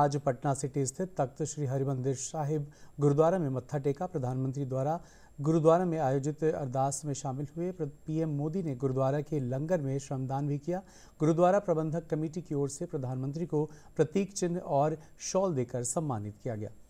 आज पटना सिटी स्थित तख्त श्री हरिमंदिर साहिब गुरुद्वारा में मत्था टेका प्रधानमंत्री द्वारा गुरुद्वारा में आयोजित अरदास में शामिल हुए पीएम मोदी ने गुरुद्वारा के लंगर में श्रमदान भी किया गुरुद्वारा प्रबंधक कमेटी की ओर से प्रधानमंत्री को प्रतीक चिन्ह और शॉल देकर सम्मानित किया गया